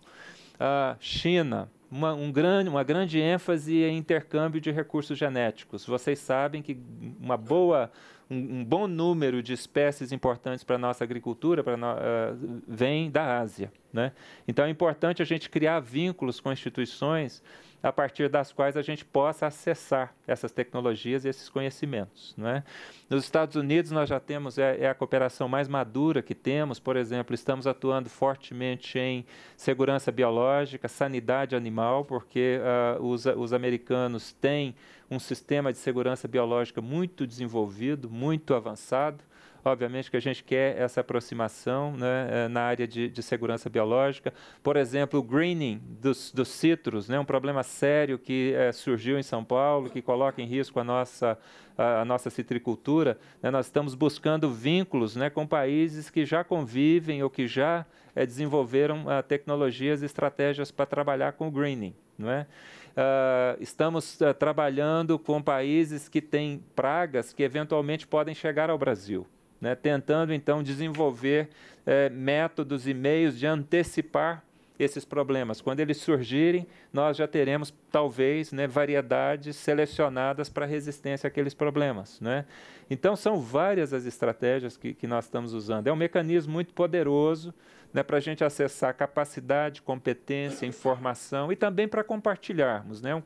[SPEAKER 2] Uh, China, uma, um grande, uma grande ênfase em é intercâmbio de recursos genéticos. Vocês sabem que uma boa, um, um bom número de espécies importantes para a nossa agricultura no, uh, vem da Ásia. Né? Então é importante a gente criar vínculos com instituições a partir das quais a gente possa acessar essas tecnologias e esses conhecimentos. Né? Nos Estados Unidos, nós já temos, é, é, a cooperação mais madura que temos, por exemplo, estamos atuando fortemente em segurança biológica, sanidade animal, porque uh, os, os americanos têm um sistema de segurança biológica muito desenvolvido, muito avançado Obviamente que a gente quer essa aproximação né, eh, na área de, de, segurança biológica. Por exemplo, o greening dos, dos citros, né, um problema sério que é, surgiu em São Paulo, que coloca em risco a nossa, a, a nossa citricultura. Né, nós estamos buscando vínculos né, com países que já convivem ou que já é, desenvolveram ah, tecnologias e estratégias para trabalhar com o greening. Não é? Uh, estamos uh, trabalhando com países que têm pragas que eventualmente podem chegar ao Brasil né, tentando então desenvolver é, métodos e meios de antecipar esses problemas. Quando eles surgirem, nós já teremos, talvez, né, variedades selecionadas para resistência àqueles problemas. Né? Então, são várias as estratégias que, que nós estamos usando. É um mecanismo muito poderoso né, para a gente acessar capacidade, competência, informação e também para compartilharmos. Né? É um,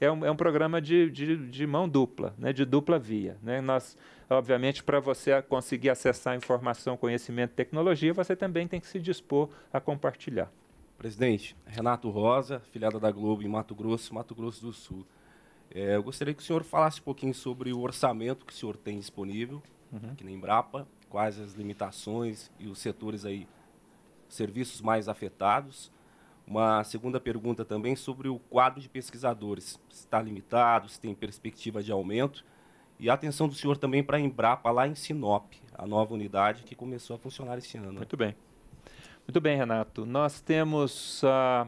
[SPEAKER 2] é, um, é um programa de, de, de mão dupla, né, de dupla via. Né? Nós obviamente, para você conseguir acessar informação, conhecimento, tecnologia, você também tem que se dispor a compartilhar. Presidente, Renato Rosa, filiada da Globo em Mato Grosso, Mato Grosso do Sul. É, eu gostaria que o senhor falasse um pouquinho sobre o orçamento que o senhor tem disponível uhum. aqui na Embrapa, quais as limitações e os setores aí, serviços mais afetados. Uma segunda pergunta também sobre o quadro de pesquisadores. Se está limitado, se tem perspectiva de aumento. E a atenção do senhor também para a Embrapa, lá em Sinop, a nova unidade que começou a funcionar esse ano. Né? Muito bem. Muito bem, Renato. Nós temos uh,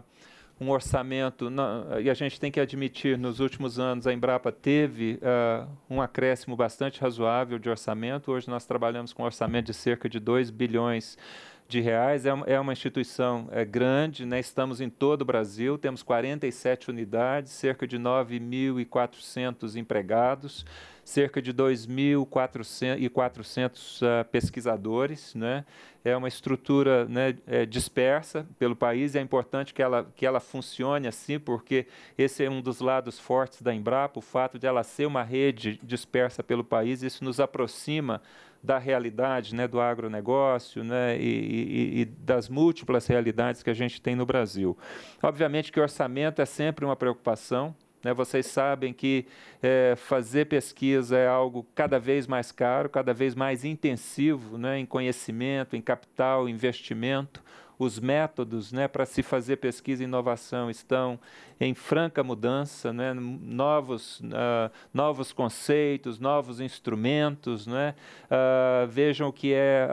[SPEAKER 2] um orçamento, na, e a gente tem que admitir, nos últimos anos a Embrapa teve uh, um acréscimo bastante razoável de orçamento. Hoje nós trabalhamos com um orçamento de cerca de 2 bilhões de reais. É uma, é uma instituição é, grande, né? estamos em todo o Brasil, temos 47 unidades, cerca de 9.400 empregados cerca de 2.400 ah, pesquisadores. Né? É uma estrutura né, é, dispersa pelo país e é importante que ela, que ela funcione assim, porque esse é um dos lados fortes da Embrapa, o fato de ela ser uma rede dispersa pelo país, isso nos aproxima da realidade né, do agronegócio né, e, e, e, das múltiplas realidades que a gente tem no Brasil. Obviamente que orçamento é sempre uma preocupação, né? Vocês sabem que é, fazer pesquisa é algo cada vez mais caro, cada vez mais intensivo né? em conhecimento, em capital, investimento os métodos né, para se fazer pesquisa e inovação estão em franca mudança, né, novos, uh, novos conceitos, novos instrumentos. Né, uh, vejam o que é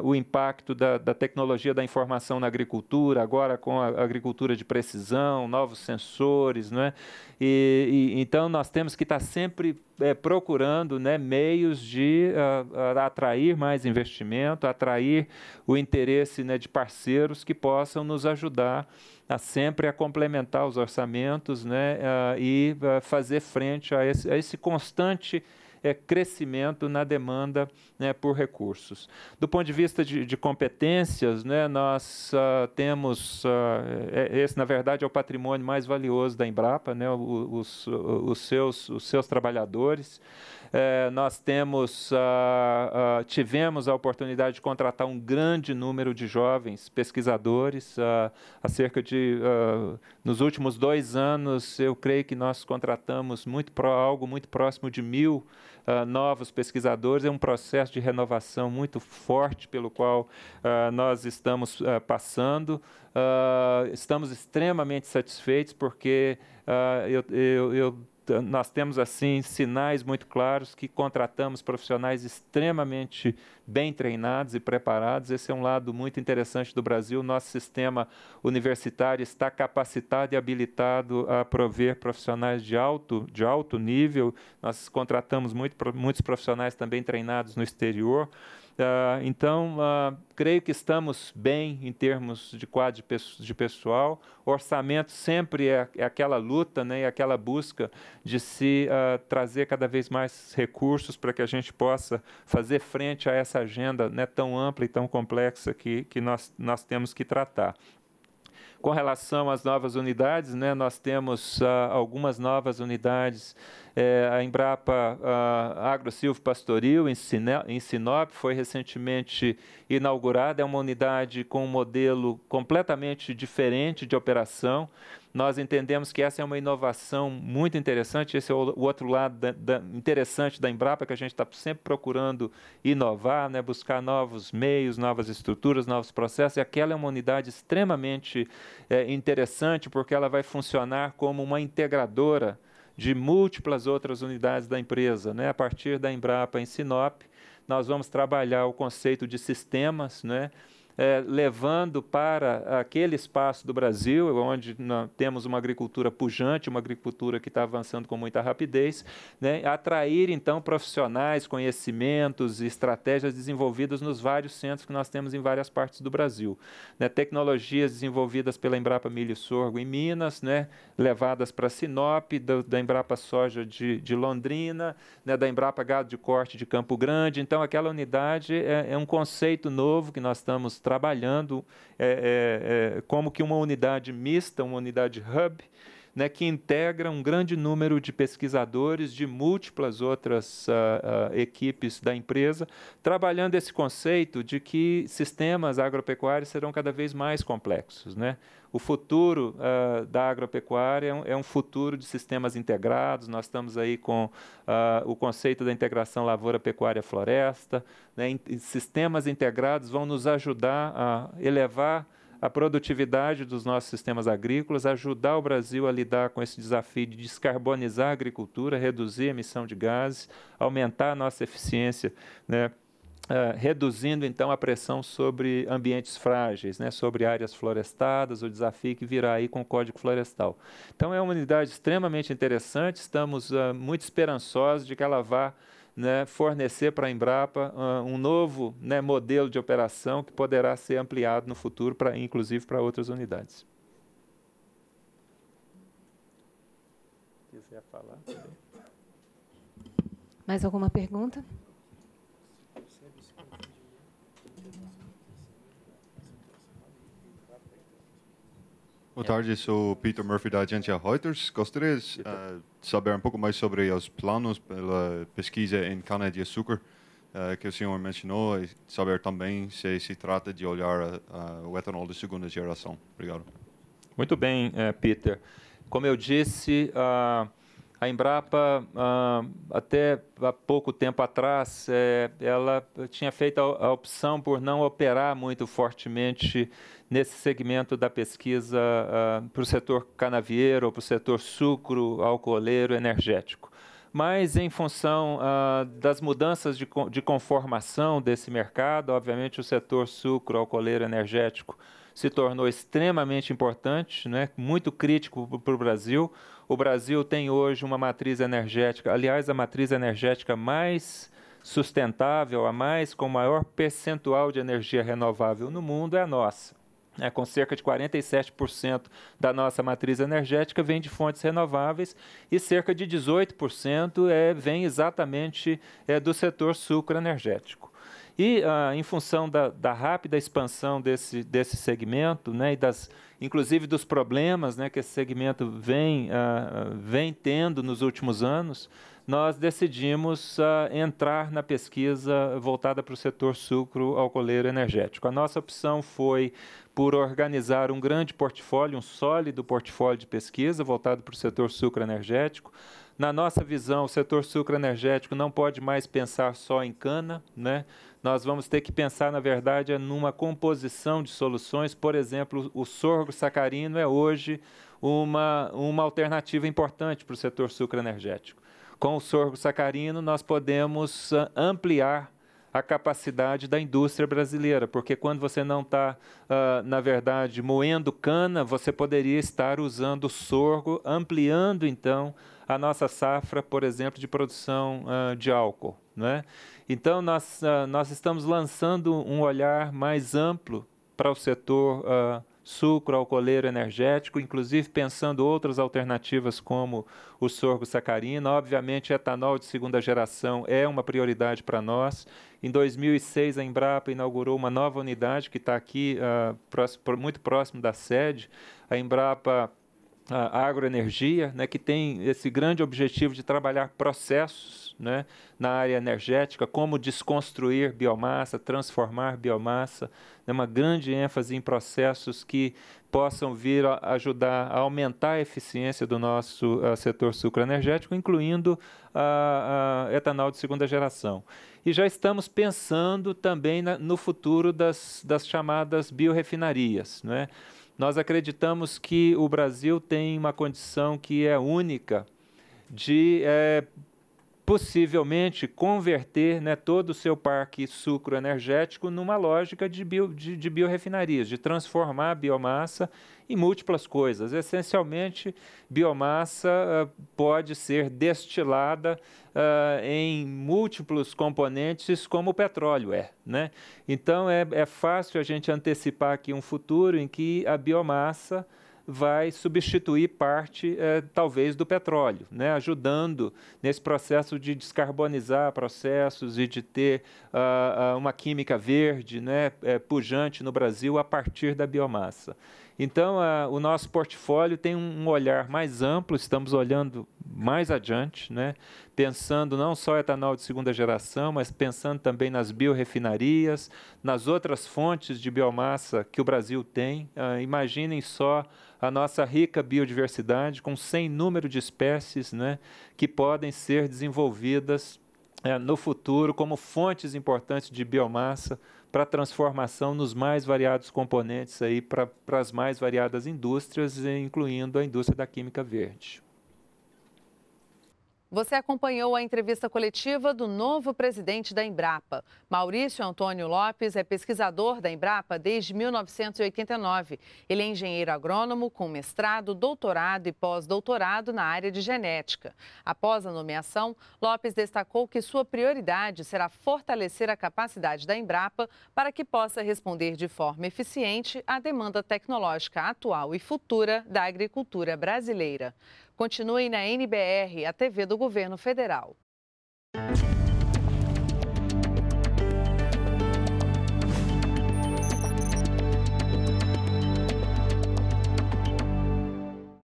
[SPEAKER 2] uh, o impacto da, da, tecnologia da informação na agricultura, agora com a agricultura de precisão, novos sensores. Né, e, e então, nós temos que estar tá sempre é, procurando né, meios de uh, atrair mais investimento, atrair o interesse né, de parceiros que possam nos ajudar a sempre a complementar os orçamentos né, uh, e uh, fazer frente a esse, a esse constante é, crescimento na demanda né, por recursos. Do ponto de vista de, de competências, né, nós uh, temos, uh, esse na verdade é o patrimônio mais valioso da Embrapa, né, os, os, seus, os seus trabalhadores. É, nós temos, ah, tivemos a oportunidade de contratar um grande número de jovens pesquisadores, ah, de, nos últimos dois anos, eu creio que nós contratamos muito pro, algo muito próximo de mil ah, novos pesquisadores, é um processo de renovação muito forte pelo qual uh, nós estamos uh, passando. estamos extremamente satisfeitos porque eu, eu, eu nós temos assim sinais muito claros que contratamos profissionais extremamente bem treinados e preparados. Esse é um lado muito interessante do Brasil. Nosso sistema universitário está capacitado e habilitado a prover profissionais de alto, de alto nível. Nós contratamos muito, muitos profissionais também treinados no exterior. Uh, então, uh, creio que estamos bem em termos de quadro de pessoal. Orçamento sempre é, é aquela luta, né, é aquela busca de se uh, trazer cada vez mais recursos para que a gente possa fazer frente a essa agenda né, tão ampla e tão complexa que, que nós, nós temos que tratar. Com relação às novas unidades, né, nós temos ah, algumas novas unidades. Eh, a Embrapa ah, Agro Agrosilvo Pastoril, em, em Sinop, foi recentemente inaugurada. É uma unidade com um modelo completamente diferente de operação nós entendemos que essa é uma inovação muito interessante, esse é o, outro lado da, da, interessante da Embrapa, que a gente está sempre procurando inovar, né, buscar novos meios, novas estruturas, novos processos, e aquela é uma unidade extremamente é, interessante, porque ela vai funcionar como uma integradora de múltiplas outras unidades da empresa. Né? A partir da Embrapa em Sinop, nós vamos trabalhar o conceito de sistemas, né? é, levando para aquele espaço do Brasil, onde temos uma agricultura pujante, uma agricultura que está avançando com muita rapidez, né, atrair então profissionais, conhecimentos e estratégias desenvolvidas nos vários centros que nós temos em várias partes do Brasil. Né, tecnologias desenvolvidas pela Embrapa Milho e Sorgo em Minas, né, levadas para Sinop, da, da, Embrapa Soja de, de Londrina, né, da Embrapa Gado de Corte de Campo Grande. Então, aquela unidade é, é um conceito novo que nós estamos trabalhando é, é, é, como que uma unidade mista, uma unidade hub, né, que integra um grande número de pesquisadores de múltiplas outras uh, uh, equipes da empresa, trabalhando esse conceito de que sistemas agropecuários serão cada vez mais complexos. Né? O futuro uh, da agropecuária é um, é um, futuro de sistemas integrados. Nós estamos aí com uh, o conceito da integração lavoura-pecuária-floresta. Né? In sistemas integrados vão nos ajudar a elevar a produtividade dos nossos sistemas agrícolas, ajudar o Brasil a lidar com esse desafio de descarbonizar a agricultura, reduzir a emissão de gases, aumentar a nossa eficiência, né? Uh, reduzindo então a pressão sobre ambientes frágeis, né, sobre áreas florestadas, o desafio que virá aí com o Código Florestal. Então é uma unidade extremamente interessante, estamos uh, muito esperançosos de que ela vá né, fornecer para a Embrapa uh, um novo né, modelo de operação que poderá ser ampliado no futuro, pra, inclusive para outras unidades. Quiser falar?
[SPEAKER 1] Mais alguma pergunta?
[SPEAKER 2] Boa tarde, sou Peter Murphy da agência Reuters. Gostaria uh, saber um pouco mais sobre os planos pela eh, pesquisa em cana-de-açúcar uh, que o senhor mencionou e saber também se se trata de eh, olhar o etanol de segunda geração. Obrigado. Muito bem, eh, Peter. Como eu disse, uh, a Embrapa, ah, até há pouco tempo atrás, é, ela tinha feito a opção por não operar muito fortemente nesse segmento da pesquisa ah, para o setor canavieiro, para o setor sucro, alcooleiro, energético. Mas, em função ah, das mudanças de conformação desse mercado, obviamente o setor sucro, alcooleiro, energético se tornou extremamente importante, né, muito crítico para o Brasil. O Brasil tem hoje uma matriz energética, aliás, a matriz energética mais sustentável, a mais com maior percentual de energia renovável no mundo é a nossa. É, com cerca de 47% da nossa matriz energética vem de fontes renováveis e cerca de 18% é, vem exatamente é, do setor sucroenergético. E ah, em função da, da rápida expansão desse, desse segmento né, e das inclusive dos problemas né, que esse segmento vem, uh, vem tendo nos últimos anos, nós decidimos uh, entrar na pesquisa voltada para o setor sucro alcooleiro energético. A nossa opção foi por organizar um grande portfólio, um sólido portfólio de pesquisa voltado para o setor sucro energético. Na nossa visão, o setor sucro energético não pode mais pensar só em cana, né? nós vamos ter que pensar, na verdade, numa composição de soluções. Por exemplo, o sorgo sacarino é hoje uma, uma alternativa importante para o setor sucroenergético. Com o sorgo sacarino, nós podemos ah, ampliar a capacidade da indústria brasileira, porque quando você não está, uh, ah, na verdade, moendo cana, você poderia estar usando sorgo, ampliando então a nossa safra, por exemplo, de produção uh, de álcool. Né? Então, nós, uh, nós estamos lançando um olhar mais amplo para o setor uh, sucro, alcooleiro, energético, inclusive pensando outras alternativas como o sorgo sacarina. Obviamente, etanol de segunda geração é uma prioridade para nós. Em 2006, a Embrapa inaugurou uma nova unidade que está aqui, uh, ah, próximo, muito próximo da sede. A Embrapa a agroenergia, né, que tem esse grande objetivo de trabalhar processos né, na área energética, como desconstruir biomassa, transformar biomassa, né, uma grande ênfase em processos que possam vir a ajudar a aumentar a eficiência do nosso uh, setor sucroenergético, incluindo a, a, etanol de segunda geração. E já estamos pensando também na, no futuro das, das chamadas biorefinarias. Né? Uh, nós acreditamos que o Brasil tem uma condição que é única de é, possivelmente converter né, todo o seu parque sucroenergético numa lógica de, bio, de, de de transformar a biomassa em múltiplas coisas. Essencialmente, biomassa uh, pode ser destilada uh, em múltiplos componentes, como o petróleo é. Né? Então, é, é fácil a gente antecipar aqui um futuro em que a biomassa vai substituir parte, é, talvez, do petróleo, né? ajudando nesse processo de descarbonizar processos e de ter uh, uma química verde né? É, pujante no Brasil a partir da biomassa. Então, uh, o nosso portfólio tem um olhar mais amplo, estamos olhando mais adiante, né? pensando não só etanol de segunda geração, mas pensando também nas biorefinarias, nas outras fontes de biomassa que o Brasil tem. Uh, imaginem só a nossa rica biodiversidade, com sem número de espécies né, que podem ser desenvolvidas é, no futuro como fontes importantes de biomassa para transformação nos mais variados componentes para as mais variadas indústrias, incluindo a indústria da química verde.
[SPEAKER 1] Você acompanhou a entrevista coletiva do novo presidente da Embrapa. Maurício Antônio Lopes é pesquisador da Embrapa desde 1989. Ele é engenheiro agrônomo com mestrado, doutorado e pós-doutorado na área de genética. Após a nomeação, Lopes destacou que sua prioridade será fortalecer a capacidade da Embrapa para que possa responder de forma eficiente à demanda tecnológica atual e futura da agricultura brasileira. Continuem na NBR, a TV do Governo Federal.